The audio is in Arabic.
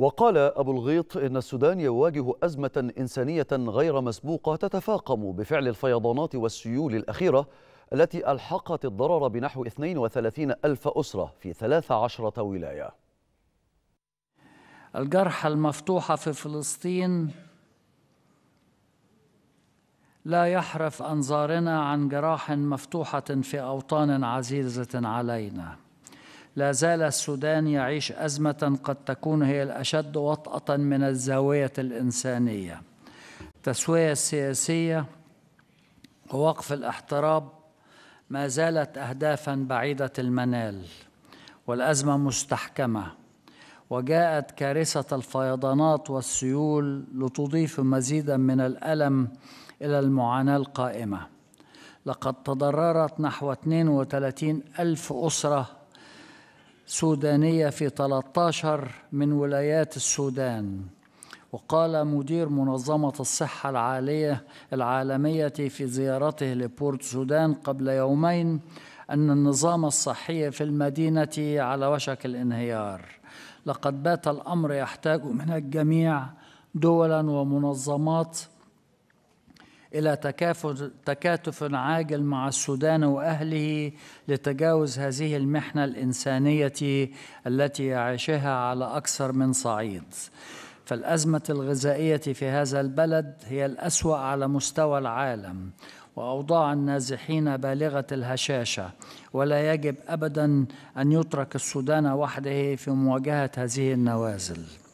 وقال أبو الغيط إن السودان يواجه أزمة إنسانية غير مسبوقة تتفاقم بفعل الفيضانات والسيول الأخيرة التي ألحقت الضرر بنحو 32 ألف أسرة في 13 ولاية الجرحى المفتوحة في فلسطين لا يحرف أنظارنا عن جراح مفتوحة في أوطان عزيزة علينا لا زال السودان يعيش أزمة قد تكون هي الأشد وطأة من الزاوية الإنسانية التسوية السياسية ووقف الاحتراب ما زالت أهدافا بعيدة المنال والأزمة مستحكمة وجاءت كارثة الفيضانات والسيول لتضيف مزيدا من الألم إلى المعاناة القائمة لقد تضررت نحو 32 ألف أسرة سودانية في 13 من ولايات السودان وقال مدير منظمة الصحة العالية العالمية في زيارته لبورت سودان قبل يومين أن النظام الصحي في المدينة على وشك الانهيار لقد بات الأمر يحتاج من الجميع دولا ومنظمات إلى تكاتف عاجل مع السودان وأهله لتجاوز هذه المحنة الإنسانية التي يعيشها على أكثر من صعيد فالأزمة الغذائية في هذا البلد هي الأسوأ على مستوى العالم وأوضاع النازحين بالغة الهشاشة ولا يجب أبدا أن يترك السودان وحده في مواجهة هذه النوازل